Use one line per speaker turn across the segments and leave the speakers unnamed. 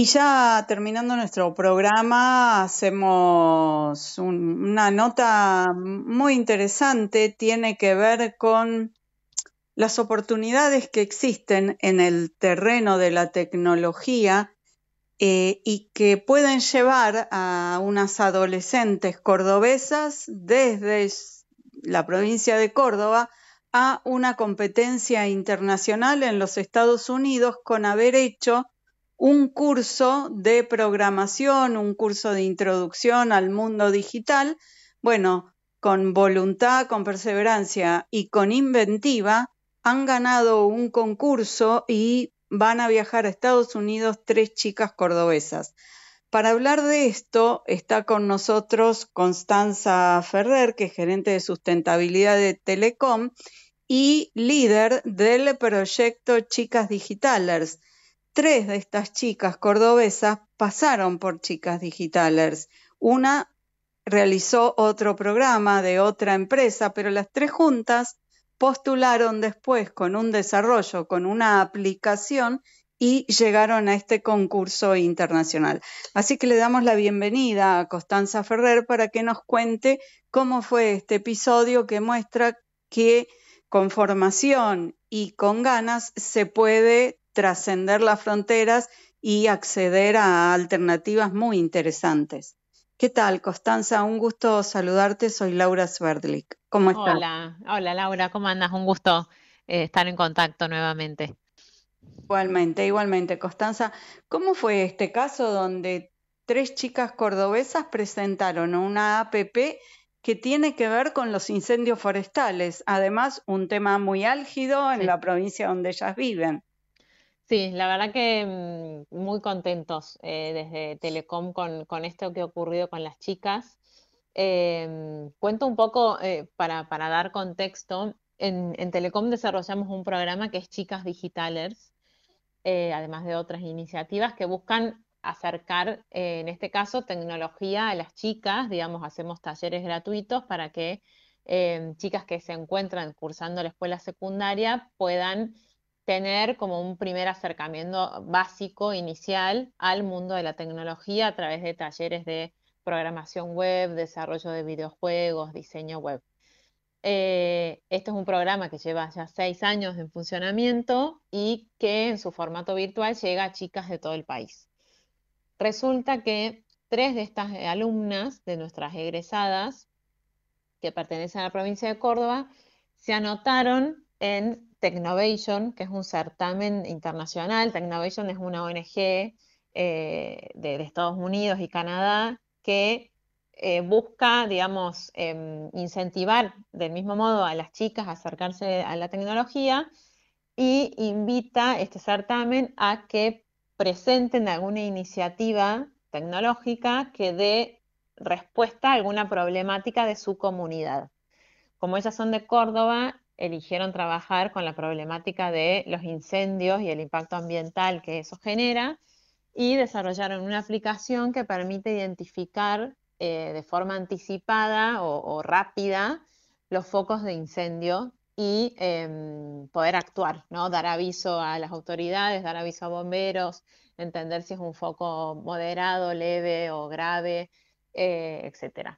Y ya terminando nuestro programa, hacemos una nota muy interesante, tiene que ver con las oportunidades que existen en el terreno de la tecnología eh, y que pueden llevar a unas adolescentes cordobesas desde la provincia de Córdoba a una competencia internacional en los Estados Unidos con haber hecho un curso de programación, un curso de introducción al mundo digital, bueno, con voluntad, con perseverancia y con inventiva, han ganado un concurso y van a viajar a Estados Unidos tres chicas cordobesas. Para hablar de esto está con nosotros Constanza Ferrer, que es gerente de sustentabilidad de Telecom y líder del proyecto Chicas Digitalers. Tres de estas chicas cordobesas pasaron por Chicas Digitalers. Una realizó otro programa de otra empresa, pero las tres juntas postularon después con un desarrollo, con una aplicación y llegaron a este concurso internacional. Así que le damos la bienvenida a Costanza Ferrer para que nos cuente cómo fue este episodio que muestra que con formación y con ganas se puede trascender las fronteras y acceder a alternativas muy interesantes. ¿Qué tal, Constanza? Un gusto saludarte. Soy Laura Sverdlik. ¿Cómo estás?
Hola, hola Laura, ¿cómo andas? Un gusto eh, estar en contacto nuevamente.
Igualmente, igualmente, Constanza. ¿Cómo fue este caso donde tres chicas cordobesas presentaron una APP que tiene que ver con los incendios forestales? Además, un tema muy álgido en la provincia donde ellas viven.
Sí, la verdad que mm, muy contentos eh, desde Telecom con, esto que ha ocurrido con las chicas. Em, cuento un poco eh, para, dar contexto. En, en, Telecom desarrollamos un programa que es Chicas Digitalers, eh, además de otras iniciativas que buscan acercar, en este caso, tecnología a las chicas. Digamos, hacemos talleres gratuitos para que em, chicas que se encuentran cursando la escuela secundaria puedan tener como un primer acercamiento básico, inicial, al mundo de la tecnología a través de talleres de programación web, desarrollo de videojuegos, diseño web. este es un programa que lleva ya seis años en funcionamiento y que en su formato virtual llega a chicas de todo el país. Resulta que tres de estas alumnas de nuestras egresadas que pertenecen a la provincia de Córdoba se anotaron en Technovation, que es un certamen internacional. Technovation es una ONG eh, de, Estados Unidos y Canadá que eh, busca, digamos, em, incentivar del mismo modo a las chicas a acercarse a la tecnología y invita este certamen a que presenten alguna iniciativa tecnológica que dé respuesta a alguna problemática de su comunidad. Como ellas son de Córdoba, eligieron trabajar con la problemática de los incendios y el impacto ambiental que eso genera y desarrollaron una aplicación que permite identificar eh, de forma anticipada o, rápida los focos de incendio y em, poder actuar, ¿no? Dar aviso a las autoridades, dar aviso a bomberos, entender si es un foco moderado, leve o grave, eh, etc.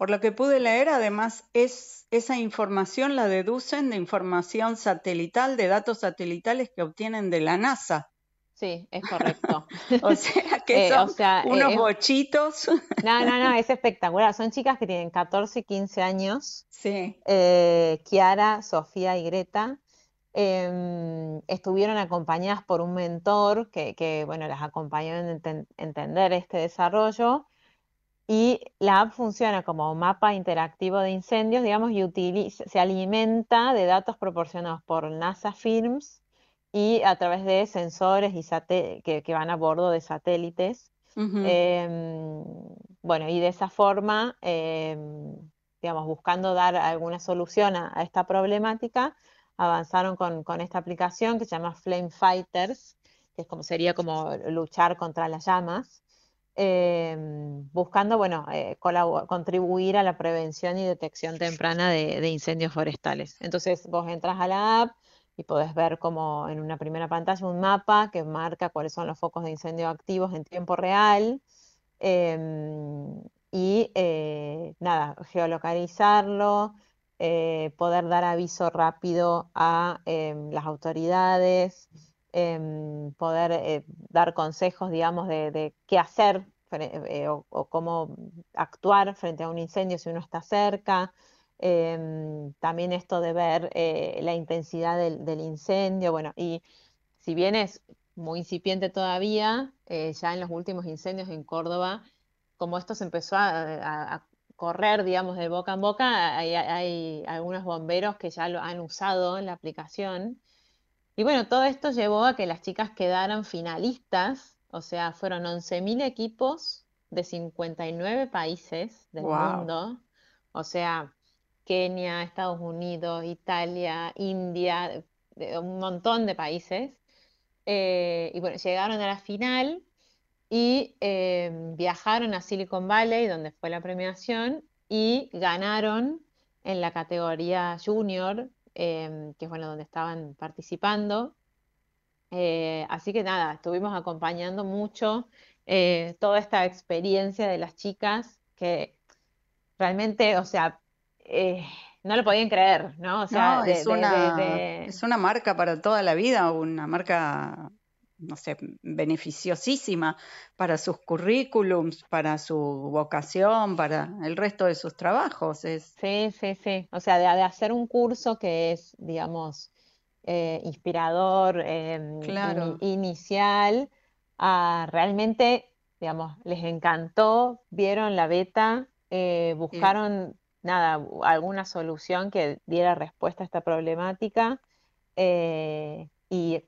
Por lo que pude leer, además, es, esa información la deducen de información satelital, de datos satelitales que obtienen de la NASA. Sí, es correcto. o sea que eh, son unos eh, bochitos. no, no, no, es espectacular.
Son chicas que tienen 14 y 15 años. Sí. Eh, Kiara, Sofía y Greta. Em, estuvieron acompañadas por un mentor que, bueno, las acompañó en entender este desarrollo y la app funciona como mapa interactivo de incendios, digamos, y se alimenta de datos proporcionados por NASA Firms y a través de sensores y que, que, van a bordo de satélites. Em, bueno, y de esa forma, em, digamos, buscando dar alguna solución a, esta problemática, avanzaron con, esta aplicación que se llama Flame Fighters, que es como, sería como luchar contra las llamas. Em, buscando, bueno, eh, contribuir a la prevención y detección temprana de, incendios forestales. Entonces vos entras a la app y podés ver como en una primera pantalla un mapa que marca cuáles son los focos de incendio activos en tiempo real. Em, y eh, nada, geolocalizarlo, eh, poder dar aviso rápido a em, las autoridades. Em, poder eh, dar consejos, digamos, de, qué hacer eh, o, cómo actuar frente a un incendio si uno está cerca. Em, también esto de ver eh, la intensidad del, incendio. Bueno, y si bien es muy incipiente todavía, ya en los últimos incendios en Córdoba, como esto se empezó a, correr, digamos, de boca en boca, hay algunos bomberos que ya lo han usado en la aplicación y bueno, todo esto llevó a que las chicas quedaran finalistas, o sea, fueron 11.000 equipos de 59 países del mundo, o sea, Kenia, Estados Unidos, Italia, India, un montón de países. Eh, y bueno, llegaron a la final y eh, viajaron a Silicon Valley, donde fue la premiación, y ganaron en la categoría junior Em, que es bueno, donde estaban participando. Eh, así que nada, estuvimos acompañando mucho eh, toda esta experiencia de las chicas que realmente, o sea, eh, no lo podían creer, ¿no? O sea, es, una,
es una marca para toda la vida, una marca no sé, beneficiosísima para sus currículums, para su vocación, para el resto de sus trabajos. Es...
Sí, sí, sí. O sea, de, hacer un curso que es, digamos, eh, inspirador, em, inicial, realmente, digamos, les encantó, vieron la beta, eh, buscaron, nada, alguna solución que diera respuesta a esta problemática eh, y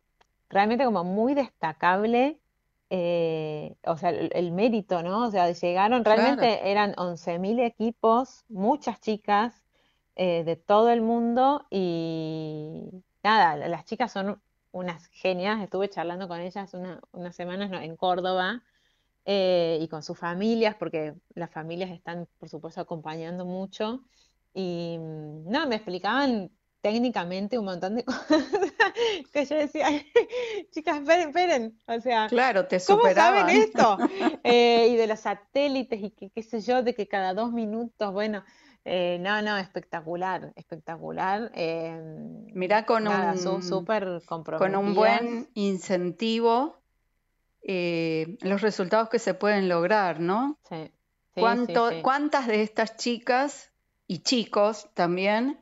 realmente como muy destacable, eh, o sea, el, mérito, ¿no? O sea, llegaron, realmente eran 11.000 equipos, muchas chicas eh, de todo el mundo y nada, las chicas son unas genias, estuve charlando con ellas unas semanas en Córdoba. Eh, y con sus familias, porque las familias están, por supuesto, acompañando mucho. Y mm, no, me explicaban técnicamente un montón de cosas que yo decía, chicas, esperen, esperen. O sea, claro, te ¿cómo esto? Eh, y de los satélites y qué sé yo, de que cada dos minutos, bueno, eh, no, no, espectacular, espectacular. Em,
Mirá con un súper
Con un buen
incentivo, eh, los resultados que se pueden lograr, ¿no? sí. ¿Cuántas de estas chicas y chicos también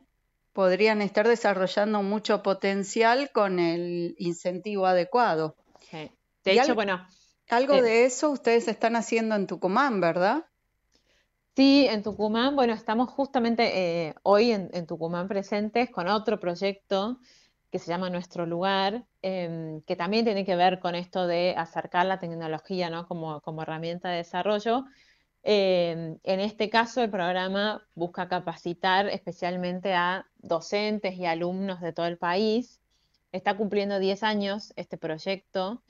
podrían estar desarrollando mucho potencial con el incentivo adecuado. De hecho, bueno. Algo eh, de eso ustedes están haciendo en Tucumán, ¿verdad? Sí,
en Tucumán, bueno, estamos justamente eh, hoy en, Tucumán presentes con otro proyecto que se llama Nuestro Lugar, em, que también tiene que ver con esto de acercar la tecnología ¿no? como, como herramienta de desarrollo, eh, en este caso, el programa busca capacitar especialmente a docentes y alumnos de todo el país. Está cumpliendo 10 años este proyecto,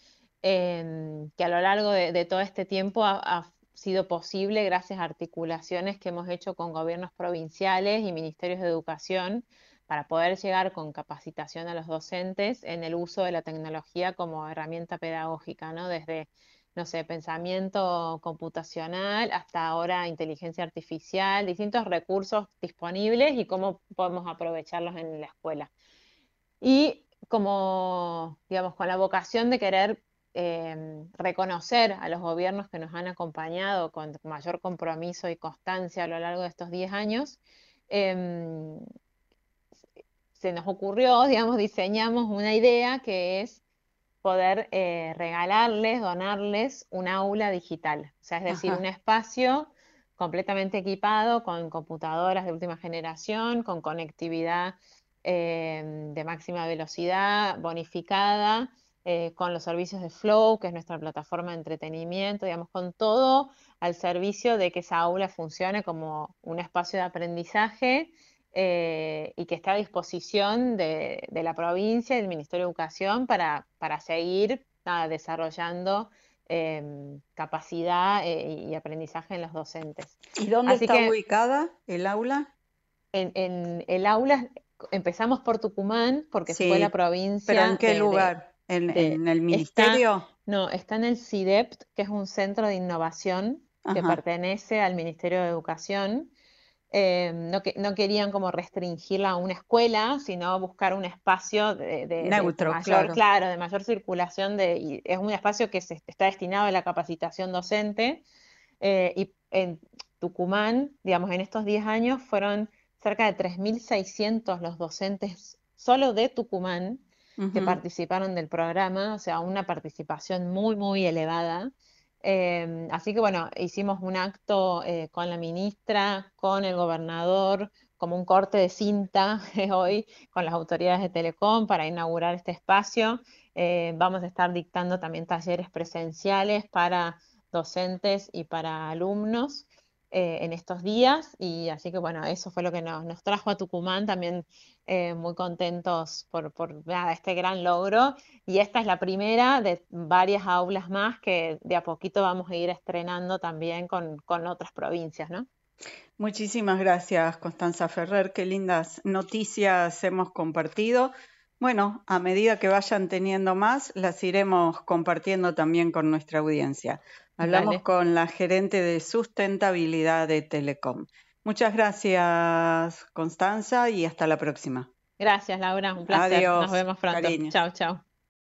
eh, que a lo largo de, todo este tiempo ha, sido posible gracias a articulaciones que hemos hecho con gobiernos provinciales y ministerios de educación para poder llegar con capacitación a los docentes en el uso de la tecnología como herramienta pedagógica, ¿no? Desde no sé, pensamiento computacional, hasta ahora inteligencia artificial, distintos recursos disponibles y cómo podemos aprovecharlos en la escuela. Y como, digamos, con la vocación de querer em, reconocer a los gobiernos que nos han acompañado con mayor compromiso y constancia a lo largo de estos 10 años, em, se nos ocurrió, digamos, diseñamos una idea que es poder eh, regalarles, donarles un aula digital, o sea, es decir, un espacio completamente equipado con computadoras de última generación, con conectividad eh, de máxima velocidad, bonificada, eh, con los servicios de Flow, que es nuestra plataforma de entretenimiento, digamos, con todo al servicio de que esa aula funcione como un espacio de aprendizaje eh, y que está a disposición de, la provincia y del Ministerio de Educación para, para seguir desarrollando em, capacidad eh, y aprendizaje en los docentes.
¿Y dónde está
ubicada el aula? En, en, el aula empezamos por Tucumán porque fue la provincia. ¿Pero en qué lugar?
¿En, el ministerio?
no, está en el CIDEPT, que es un centro de innovación que pertenece al Ministerio de Educación. Eh, no, que, no querían como restringirla a una escuela, sino buscar un espacio de, de, mayor, claro. de mayor circulación, de, es un espacio que se, está destinado a la capacitación docente, eh, y en Tucumán, digamos, en estos 10 años fueron cerca de 3.600 los docentes solo de Tucumán que participaron del programa, o sea, una participación muy, muy elevada. Em, así que bueno, hicimos un acto eh, con la ministra, con el gobernador, como un corte de cinta eh, hoy con las autoridades de Telecom para inaugurar este espacio. Eh, vamos a estar dictando también talleres presenciales para docentes y para alumnos. Eh, en estos días. Y así que bueno, eso fue lo que nos, trajo a Tucumán, también eh, muy contentos por, este gran logro. Y esta es la primera de varias aulas más que de a poquito vamos a ir estrenando también con, con otras provincias, ¿no?
Muchísimas gracias, Constanza Ferrer. Qué lindas noticias hemos compartido. Bueno, a medida que vayan teniendo más, las iremos compartiendo también con nuestra audiencia. Hablamos con la gerente de sustentabilidad de Telecom. Muchas gracias, Constanza, y hasta la próxima.
Gracias, Laura. Un placer. Adiós, Nos vemos pronto.
Chao, chao.